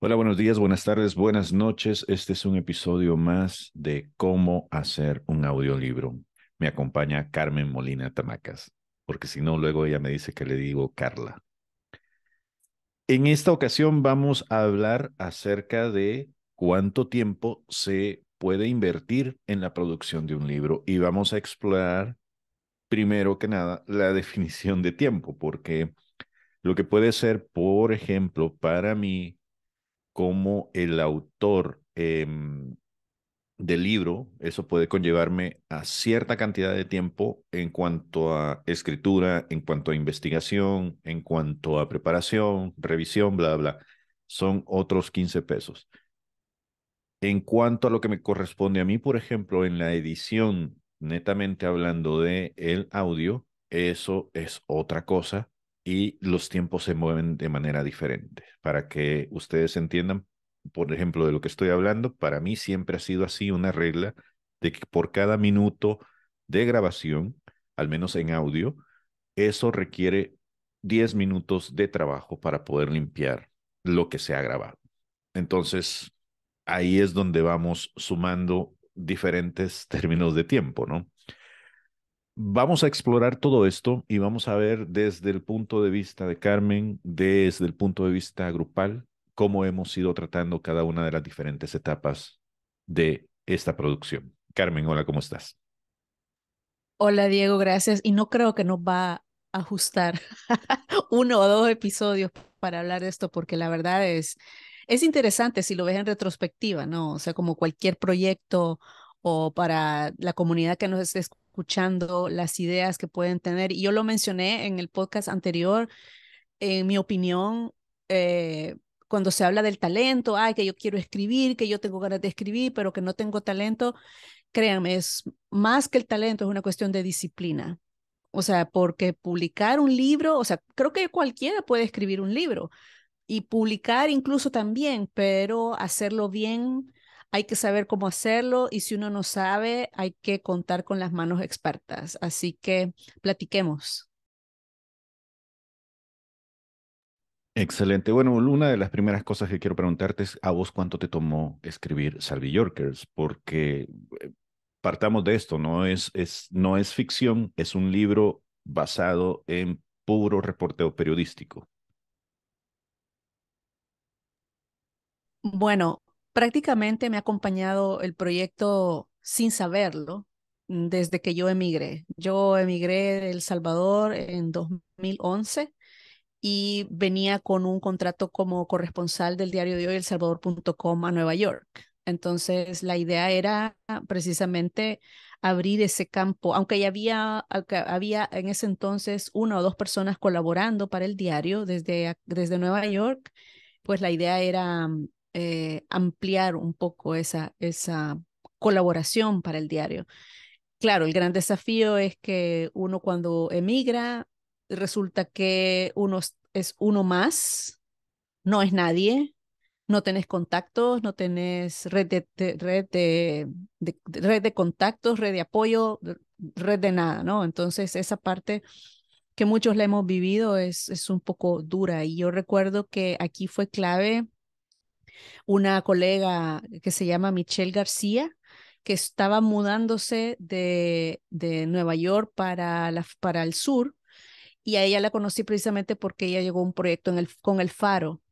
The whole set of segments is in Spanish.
Hola, buenos días, buenas tardes, buenas noches. Este es un episodio más de Cómo hacer un audiolibro. Me acompaña Carmen Molina Tamacas, porque si no, luego ella me dice que le digo Carla. En esta ocasión vamos a hablar acerca de cuánto tiempo se puede invertir en la producción de un libro y vamos a explorar primero que nada la definición de tiempo, porque lo que puede ser, por ejemplo, para mí como el autor, em, del libro, eso puede conllevarme a cierta cantidad de tiempo en cuanto a escritura, en cuanto a investigación, en cuanto a preparación, revisión, bla, bla. Son otros 15 pesos. En cuanto a lo que me corresponde a mí, por ejemplo, en la edición, netamente hablando de el audio, eso es otra cosa y los tiempos se mueven de manera diferente. Para que ustedes entiendan, por ejemplo, de lo que estoy hablando, para mí siempre ha sido así una regla de que por cada minuto de grabación, al menos en audio, eso requiere 10 minutos de trabajo para poder limpiar lo que se ha grabado. Entonces, ahí es donde vamos sumando diferentes términos de tiempo, ¿no? Vamos a explorar todo esto y vamos a ver desde el punto de vista de Carmen, desde el punto de vista grupal, cómo hemos ido tratando cada una de las diferentes etapas de esta producción. Carmen, hola, ¿cómo estás? Hola, Diego, gracias. Y no creo que nos va a ajustar uno o dos episodios para hablar de esto, porque la verdad es, es interesante si lo ves en retrospectiva, ¿no? O sea, como cualquier proyecto o para la comunidad que nos esté escuchando, las ideas que pueden tener. Y yo lo mencioné en el podcast anterior, en mi opinión, eh, cuando se habla del talento, ay, que yo quiero escribir, que yo tengo ganas de escribir, pero que no tengo talento, créanme, es más que el talento, es una cuestión de disciplina. O sea, porque publicar un libro, o sea, creo que cualquiera puede escribir un libro y publicar incluso también, pero hacerlo bien, hay que saber cómo hacerlo y si uno no sabe, hay que contar con las manos expertas. Así que platiquemos. Excelente. Bueno, una de las primeras cosas que quiero preguntarte es a vos cuánto te tomó escribir Salvi Yorkers, porque eh, partamos de esto, no es, no es ficción, es un libro basado en puro reporteo periodístico. Bueno, prácticamente me ha acompañado el proyecto sin saberlo mm, desde que yo emigré. Yo emigré de El Salvador en 2011 y venía con un contrato como corresponsal del diario de hoy, El Salvador.com, a Nueva York. Entonces, la idea era precisamente abrir ese campo, aunque ya había, había en ese entonces una o dos personas colaborando para el diario desde, desde Nueva York, pues la idea era eh, ampliar un poco esa, esa colaboración para el diario. Claro, el gran desafío es que uno cuando emigra resulta que uno es uno más, no es nadie, no tenés contactos, no tenés red de, red, de, de, red de contactos, red de apoyo, red de nada, ¿no? Entonces esa parte que muchos la hemos vivido es, es un poco dura y yo recuerdo que aquí fue clave una colega que se llama Michelle García, que estaba mudándose de, Nueva York para, para el sur y a ella la conocí precisamente porque ella llegó a un proyecto con el Faro.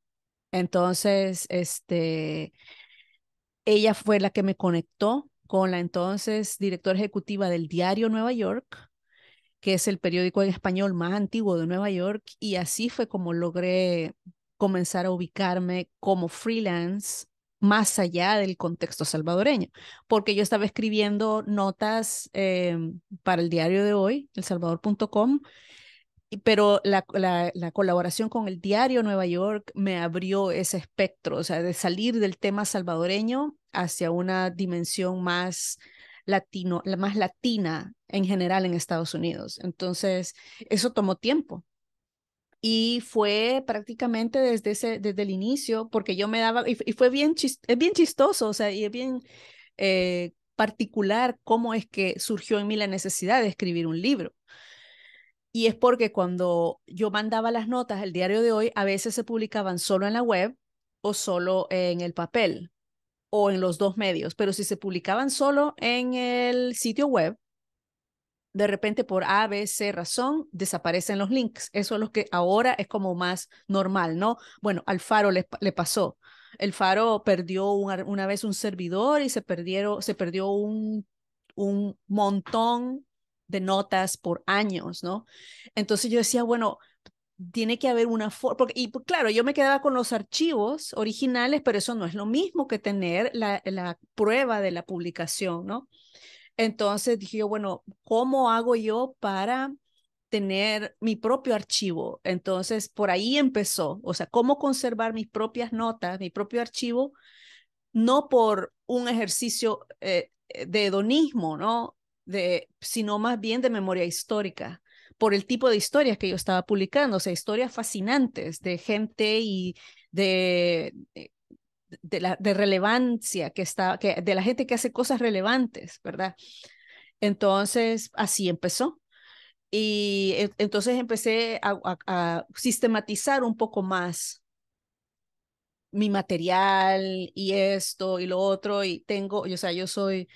Entonces, este, ella fue la que me conectó con la entonces directora ejecutiva del diario Nueva York, que es el periódico en español más antiguo de Nueva York, y así fue como logré comenzar a ubicarme como freelance más allá del contexto salvadoreño, porque yo estaba escribiendo notas em, para el diario de hoy, el elsalvador.com, pero la, colaboración con el diario Nueva York me abrió ese espectro, o sea, de salir del tema salvadoreño hacia una dimensión más latino, más latina en general en Estados Unidos. Entonces, eso tomó tiempo. Y fue prácticamente desde, ese, desde el inicio, porque yo me daba, y, fue bien, bien chistoso, o sea, y es bien eh, particular cómo es que surgió en mí la necesidad de escribir un libro y es porque cuando yo mandaba las notas, el diario de hoy, a veces se publicaban solo en la web o solo en el papel o en los dos medios, pero si se publicaban solo en el sitio web, de repente por A, B, C razón desaparecen los links. Eso es lo que ahora es como más normal, ¿no? Bueno, al Faro le, pasó. El Faro perdió una, vez un servidor y se, perdieron, se perdió un, un montón de notas por años, ¿no? Entonces yo decía, bueno, tiene que haber una forma, y pues, claro, yo me quedaba con los archivos originales, pero eso no es lo mismo que tener la, la prueba de la publicación, ¿no? Entonces dije yo, bueno, ¿cómo hago yo para tener mi propio archivo? Entonces, por ahí empezó, o sea, cómo conservar mis propias notas, mi propio archivo, no por un ejercicio eh, de hedonismo, ¿no? de, sino más bien de memoria histórica, por el tipo de historias que yo estaba publicando, o sea, historias fascinantes de gente y de, eh, de, la, de relevancia que estaba que, de la gente que hace cosas relevantes, ¿verdad? Entonces, así empezó. Y entonces empecé a, a sistematizar un poco más mi material y esto y lo otro y tengo, o sea, yo soy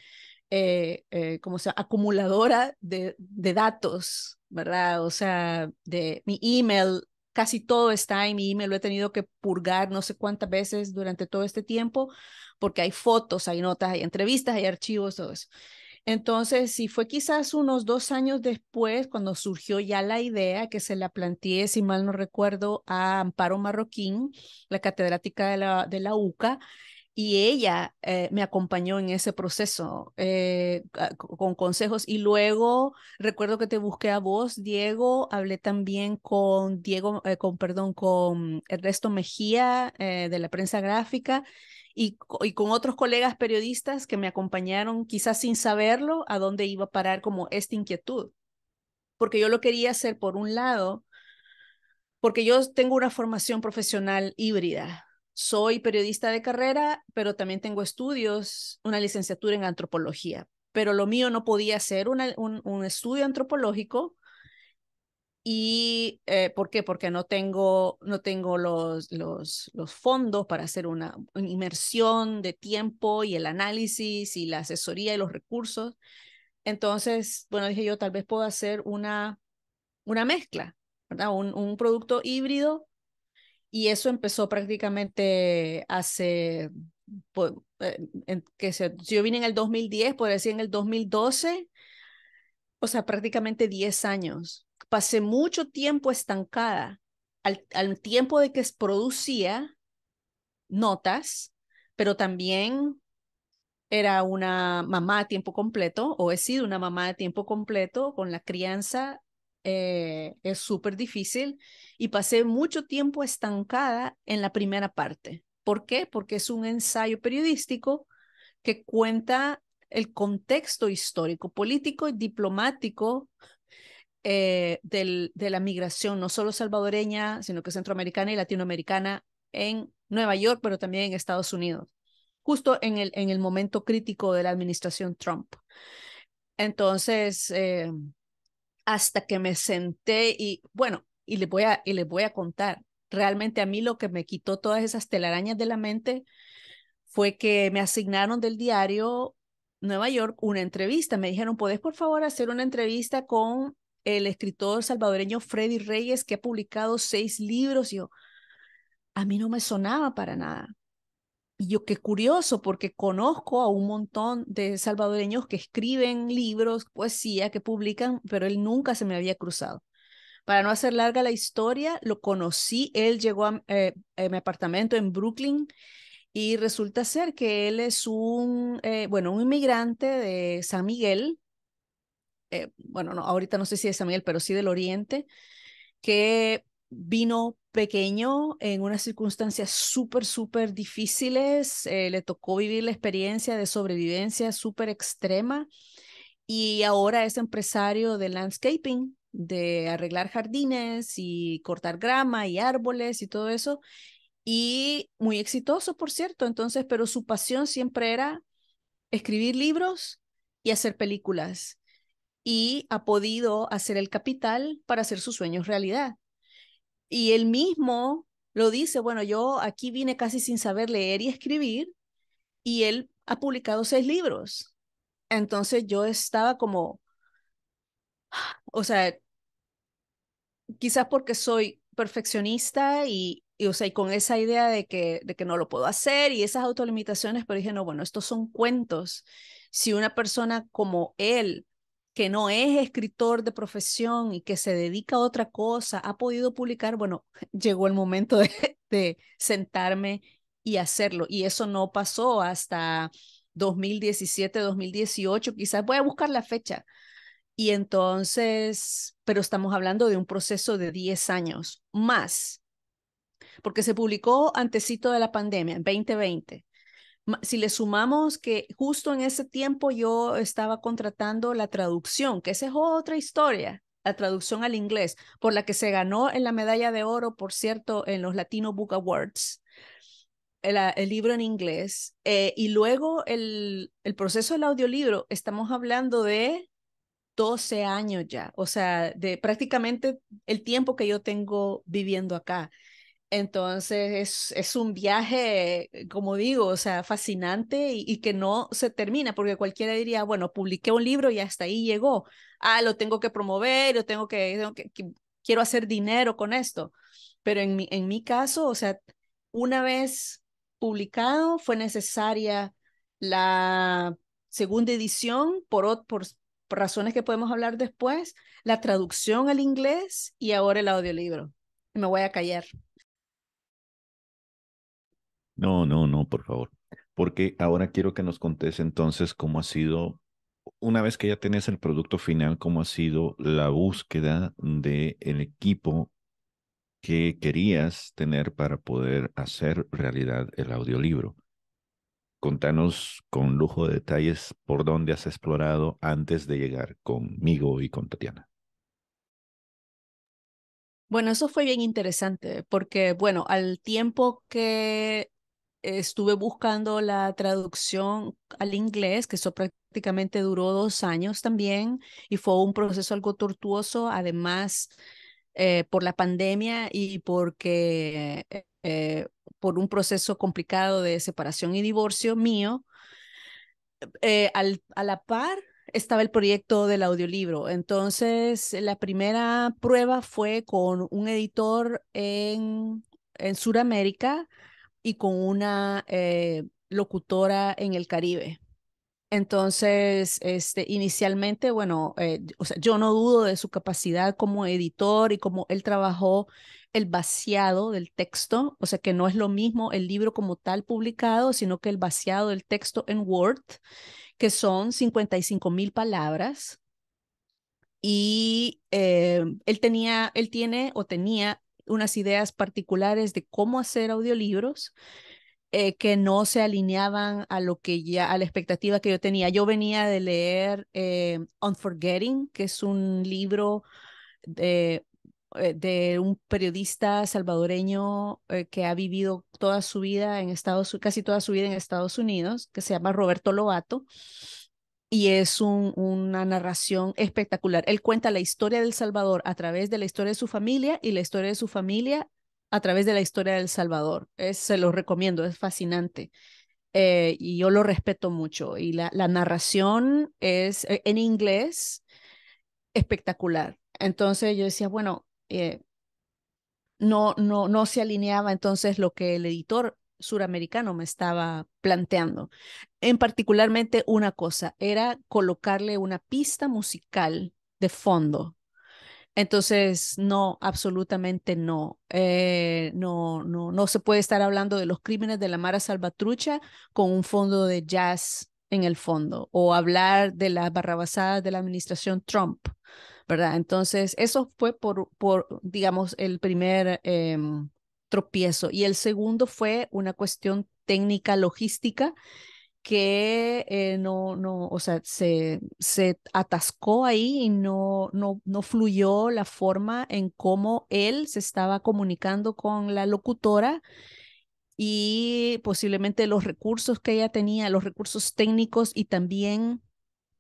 eh, eh, como sea, acumuladora de, de, datos, ¿verdad? O sea, de mi email, casi todo está en mi email, lo he tenido que purgar no sé cuántas veces durante todo este tiempo, porque hay fotos, hay notas, hay entrevistas, hay archivos, todo eso. Entonces, si fue quizás unos dos años después cuando surgió ya la idea que se la planteé, si mal no recuerdo, a Amparo Marroquín, la catedrática de la, de la UCA, y ella eh, me acompañó en ese proceso eh, con consejos y luego recuerdo que te busqué a vos, Diego, hablé también con Diego, eh, con perdón, con Ernesto Mejía de la prensa gráfica y, y, con otros colegas periodistas que me acompañaron quizás sin saberlo a dónde iba a parar como esta inquietud, porque yo lo quería hacer por un lado, porque yo tengo una formación profesional híbrida, soy periodista de carrera, pero también tengo estudios, una licenciatura en antropología, pero lo mío no podía ser un, estudio antropológico. ¿Y eh, por qué? Porque no tengo, no tengo los, los, los fondos para hacer una, inmersión de tiempo y el análisis y la asesoría y los recursos. Entonces, bueno, dije yo, tal vez puedo hacer una, una mezcla, ¿verdad? un producto híbrido y eso empezó prácticamente hace, pues, eh, que yo vine en el 2010, por decir en el 2012, o sea, prácticamente 10 años. Pasé mucho tiempo estancada. Al, al tiempo de que producía notas, pero también era una mamá a tiempo completo, o he sido una mamá a tiempo completo con la crianza eh, es súper difícil y pasé mucho tiempo estancada en la primera parte. ¿Por qué? Porque es un ensayo periodístico que cuenta el contexto histórico, político y diplomático eh, de la migración, no solo salvadoreña, sino que centroamericana y latinoamericana en Nueva York, pero también en Estados Unidos, justo en el, en el momento crítico de la administración Trump. Entonces, eh, hasta que me senté y bueno, y les voy a, voy a contar, realmente a mí lo que me quitó todas esas telarañas de la mente fue que me asignaron del diario Nueva York una entrevista. Me dijeron, ¿podés por favor hacer una entrevista con el escritor salvadoreño Freddy Reyes, que ha publicado seis libros? Y yo, a mí no me sonaba para nada. Y yo qué curioso, porque conozco a un montón de salvadoreños que escriben libros, poesía, que publican, pero él nunca se me había cruzado. Para no hacer larga la historia, lo conocí, él llegó a, eh, eh, mi apartamento en Brooklyn y resulta ser que él es un, eh, bueno, un inmigrante de San Miguel, bueno, no, ahorita no sé si de San Miguel, pero sí del Oriente, que vino pequeño en unas circunstancias súper, súper difíciles. Eh, le tocó vivir la experiencia de sobrevivencia súper extrema y ahora es empresario de landscaping, de arreglar jardines y cortar grama y árboles y todo eso. Y muy exitoso, por cierto. Entonces, pero su pasión siempre era escribir libros y hacer películas. Y ha podido hacer el capital para hacer sus sueños realidad. Y él mismo lo dice, bueno, yo aquí vine casi sin saber leer y escribir y él ha publicado seis libros. Entonces yo estaba como, o sea, quizás porque soy perfeccionista y, y, o sea, con esa idea de que, de que no lo puedo hacer y esas autolimitaciones, pero dije, no, bueno, estos son cuentos. Si una persona como él que no es escritor de profesión y que se dedica a otra cosa, ha podido publicar, bueno, llegó el momento de, sentarme y hacerlo. Y eso no pasó hasta 2017, 2018, quizás voy a buscar la fecha. Y entonces, pero estamos hablando de un proceso de 10 años más, porque se publicó antecito de la pandemia, en 2020 si le sumamos que justo en ese tiempo yo estaba contratando la traducción, que esa es otra historia, la traducción al inglés, por la que se ganó en la medalla de oro, por cierto, en los Latino Book Awards, eh, el, libro en inglés. Eh, y luego el, el proceso del audiolibro, estamos hablando de 12 años ya, o sea, de prácticamente el tiempo que yo tengo viviendo acá. Entonces es, un viaje, eh, como digo, o sea, fascinante y, que no se termina, porque cualquiera diría, bueno, publiqué un libro y hasta ahí llegó. Ah, lo tengo que promover, lo tengo que, quiero hacer dinero con esto. Pero en mi, en mi caso, o sea, una vez publicado fue necesaria la segunda edición por, por, por razones que podemos hablar después, la traducción al inglés y ahora el audiolibro. Me voy a callar. No, no, no, por favor. Porque ahora quiero que nos contes entonces cómo ha sido, una vez que ya tenés el producto final, cómo ha sido la búsqueda del el equipo que querías tener para poder hacer realidad el audiolibro. Contanos con lujo de detalles por dónde has explorado antes de llegar conmigo y con Tatiana. Bueno, eso fue bien interesante porque, bueno, al tiempo que estuve buscando la traducción al inglés, que eso prácticamente duró dos años también, y fue un proceso algo tortuoso, además eh, por la pandemia y porque eh, eh, por un proceso complicado de separación y divorcio mío. a la par estaba el proyecto del audiolibro. Entonces, la primera prueba fue con un editor en, en Sudamérica y con una eh, locutora en el Caribe. Entonces, este, inicialmente, bueno, eh, o sea, yo no dudo de su capacidad como editor y como él trabajó el vaciado del texto, o sea, que no es lo mismo el libro como tal publicado, sino que el vaciado del texto en Word, que son 55 mil palabras. Y eh, él tenía, él tiene o tenía unas ideas particulares de cómo hacer audiolibros eh, que no se alineaban a lo que ya, a la expectativa que yo tenía. Yo venía de leer eh, Unforgetting, que es un libro de, eh, un periodista salvadoreño que ha vivido toda su vida en Estados casi toda su vida en Estados Unidos, que se llama Roberto Lobato y es un, una narración espectacular. Él cuenta la historia del Salvador a través de la historia de su familia y la historia de su familia a través de la historia del Salvador. Es, se lo recomiendo, es fascinante. Eh, y yo lo respeto mucho. Y la, la narración es e, en inglés espectacular. Entonces yo decía, bueno, eh, no, no, no se alineaba entonces lo que el editor suramericano me estaba planteando. En particularmente una cosa, era colocarle una pista musical de fondo. Entonces, no, absolutamente no. Eh, no, no, no se puede estar hablando de los crímenes de la Mara Salvatrucha con un fondo de jazz en el fondo o hablar de las barrabasadas de la administración Trump, ¿verdad? Entonces, eso fue por, por digamos, el primer... Eh, tropiezo y el segundo fue una cuestión técnica logística que eh, no, no, o sea, se, se atascó ahí y no, no, no fluyó la forma en cómo él se estaba comunicando con la locutora y posiblemente los recursos que ella tenía, los recursos técnicos y también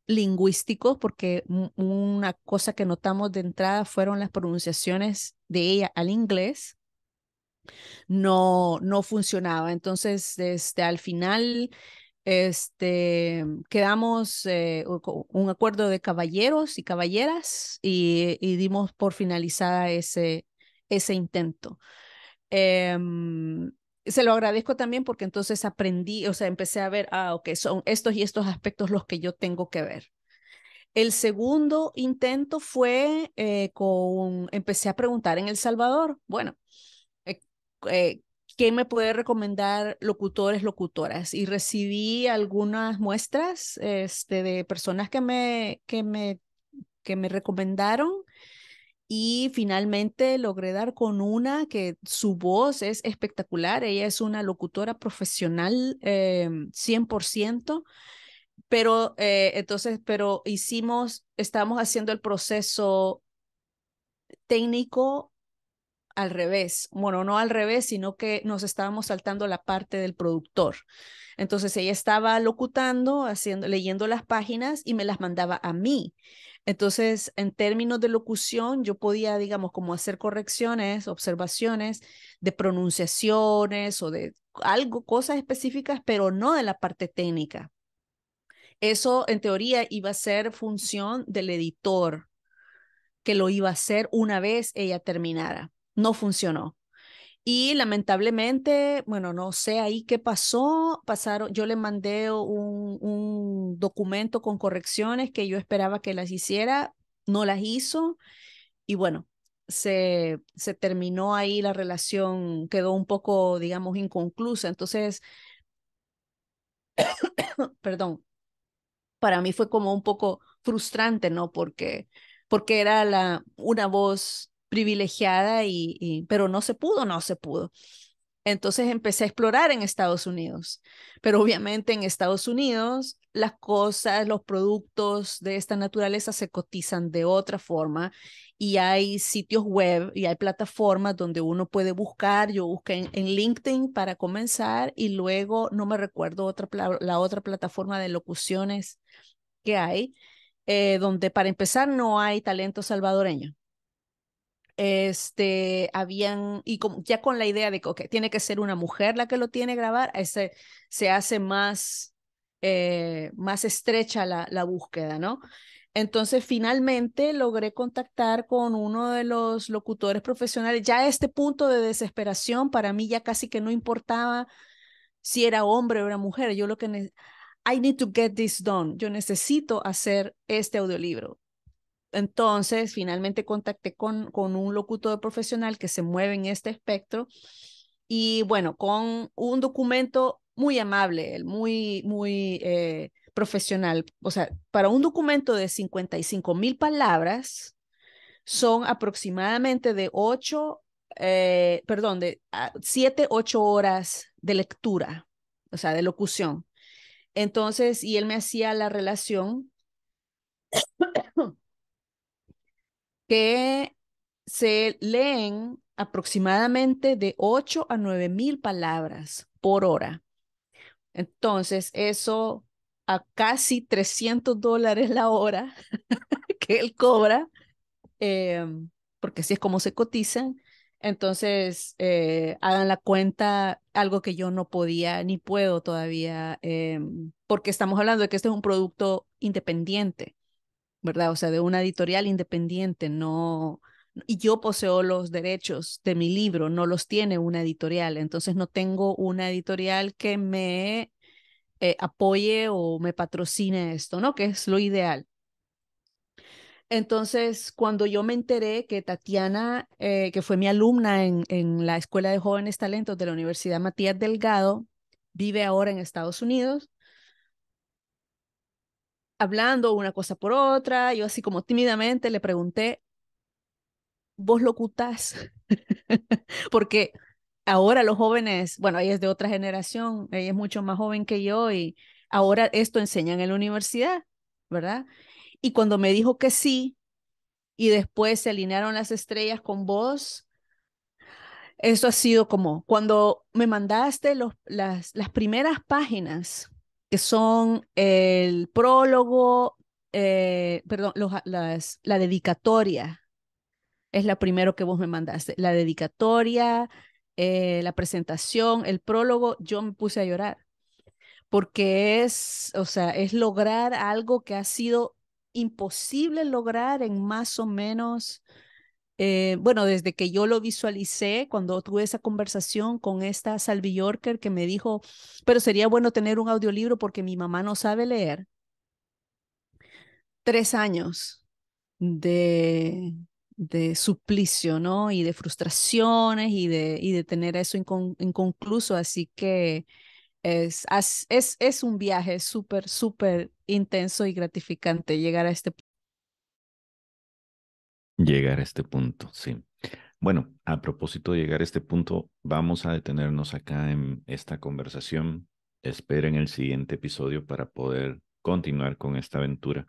lingüísticos, porque una cosa que notamos de entrada fueron las pronunciaciones de ella al inglés no, no funcionaba. Entonces, este, al final este, quedamos eh, un acuerdo de caballeros y caballeras y, dimos por finalizada ese, ese intento. Em, se lo agradezco también porque entonces aprendí, o sea, empecé a ver, ah, ok, son estos y estos aspectos los que yo tengo que ver. El segundo intento fue eh, con, empecé a preguntar en El Salvador, bueno, eh, ¿quién me puede recomendar locutores, locutoras? Y recibí algunas muestras este, de personas que me, que me, que me recomendaron. Y finalmente logré dar con una que su voz es espectacular. Ella es una locutora profesional 100%, eh, pero eh, entonces, pero hicimos, estamos haciendo el proceso técnico al revés, bueno, no al revés, sino que nos estábamos saltando la parte del productor. Entonces ella estaba locutando, haciendo, leyendo las páginas y me las mandaba a mí. Entonces, en términos de locución, yo podía, digamos, como hacer correcciones, observaciones de pronunciaciones o de algo, cosas específicas, pero no de la parte técnica. Eso, en teoría, iba a ser función del editor, que lo iba a hacer una vez ella terminara no funcionó. Y lamentablemente, bueno, no sé ahí qué pasó, pasaron, yo le mandé un, un documento con correcciones que yo esperaba que las hiciera, no las hizo y bueno, se, se terminó ahí la relación, quedó un poco, digamos, inconclusa. Entonces, perdón, para mí fue como un poco frustrante, ¿no? Porque, porque era la, una voz privilegiada, y, pero no se pudo, no se pudo. Entonces empecé a explorar en Estados Unidos, pero obviamente en Estados Unidos las cosas, los productos de esta naturaleza se cotizan de otra forma y hay sitios web y hay plataformas donde uno puede buscar. Yo busqué en, LinkedIn para comenzar y luego no me recuerdo otra, la otra plataforma de locuciones que hay, eh, donde para empezar no hay talento salvadoreño este, habían, y ya con la idea de que tiene que ser una mujer la que lo tiene grabar, ese, se hace más, eh, más estrecha la, la búsqueda, ¿no? Entonces, finalmente logré contactar con uno de los locutores profesionales. Ya a este punto de desesperación, para mí ya casi que no importaba si era hombre o era mujer. Yo lo que... I need to get this done. Yo necesito hacer este audiolibro. Entonces, finalmente contacté con, con un locutor profesional que se mueve en este espectro y bueno, con un documento muy amable, muy, muy eh, profesional. O sea, para un documento de 55 mil palabras son aproximadamente de 8, eh, perdón, de 7, ah, 8 horas de lectura, o sea, de locución. Entonces, y él me hacía la relación que se leen aproximadamente de 8 a 9 mil palabras por hora. Entonces, eso a casi 300 dólares la hora que él cobra, em, porque así es como se cotizan. Entonces, eh, hagan la cuenta, algo que yo no podía ni puedo todavía, em, porque estamos hablando de que este es un producto independiente. ¿verdad? O sea, de una editorial independiente, no, y yo poseo los derechos de mi libro, no los tiene una editorial, entonces no tengo una editorial que me eh, apoye o me patrocine esto, ¿no? Que es lo ideal. Entonces, cuando yo me enteré que Tatiana, eh, que fue mi alumna en la Escuela de Jóvenes Talentos de la Universidad Matías Delgado, vive ahora en Estados Unidos, hablando una cosa por otra, yo así como tímidamente le pregunté, ¿vos locutás? Porque ahora los jóvenes, bueno, ella es de otra generación, ella es mucho más joven que yo y ahora esto enseñan en la universidad, ¿verdad? Y cuando me dijo que sí, y después se alinearon las estrellas con vos, eso ha sido como cuando me mandaste los, las, las primeras páginas que son el prólogo, eh, perdón, los, las, la dedicatoria, es la primero que vos me mandaste, la dedicatoria, eh, la presentación, el prólogo, yo me puse a llorar, porque es, o sea, es lograr algo que ha sido imposible lograr en más o menos eh, bueno, desde que yo lo visualicé, cuando tuve esa conversación con esta Salvi Yorker que me dijo, pero sería bueno tener un audiolibro porque mi mamá no sabe leer. Tres años de, de suplicio, ¿no? Y de frustraciones y de, y de tener eso inconcluso. Así que es, es, es un viaje súper, súper intenso y gratificante llegar a este, Llegar a este punto, sí. Bueno, a propósito de llegar a este punto, vamos a detenernos acá en esta conversación. Esperen el siguiente episodio para poder continuar con esta aventura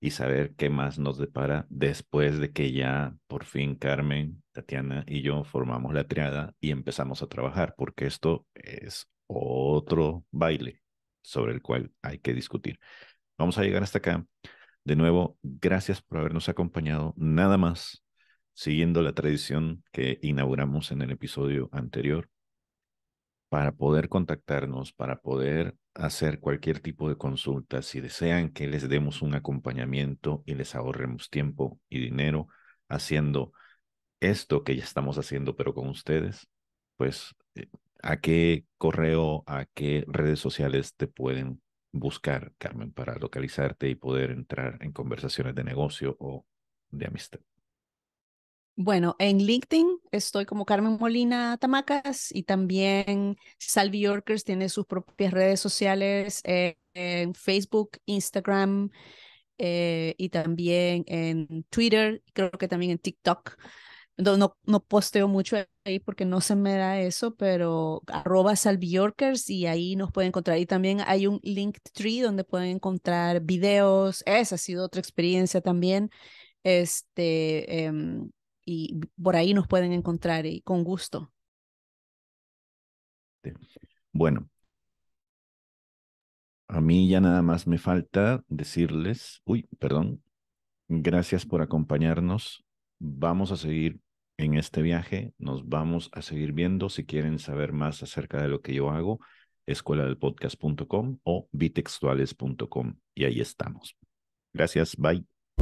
y saber qué más nos depara después de que ya por fin Carmen, Tatiana y yo formamos la triada y empezamos a trabajar, porque esto es otro baile sobre el cual hay que discutir. Vamos a llegar hasta acá de nuevo, gracias por habernos acompañado. Nada más, siguiendo la tradición que inauguramos en el episodio anterior, para poder contactarnos, para poder hacer cualquier tipo de consulta, si desean que les demos un acompañamiento y les ahorremos tiempo y dinero haciendo esto que ya estamos haciendo, pero con ustedes, pues eh, a qué correo, a qué redes sociales te pueden buscar, Carmen, para localizarte y poder entrar en conversaciones de negocio o de amistad? Bueno, en LinkedIn estoy como Carmen Molina Tamacas y también Salvi Yorkers tiene sus propias redes sociales eh, en Facebook, Instagram eh, y también en Twitter, creo que también en TikTok no, no posteo mucho ahí porque no se me da eso, pero arroba salbiorkers y ahí nos pueden encontrar. Y también hay un tree donde pueden encontrar videos. Esa ha sido otra experiencia también. Este, em, y por ahí nos pueden encontrar y con gusto. Bueno, a mí ya nada más me falta decirles, uy, perdón, gracias por acompañarnos. Vamos a seguir en este viaje. Nos vamos a seguir viendo. Si quieren saber más acerca de lo que yo hago, escuela del podcast.com o bitextuales.com. Y ahí estamos. Gracias, bye.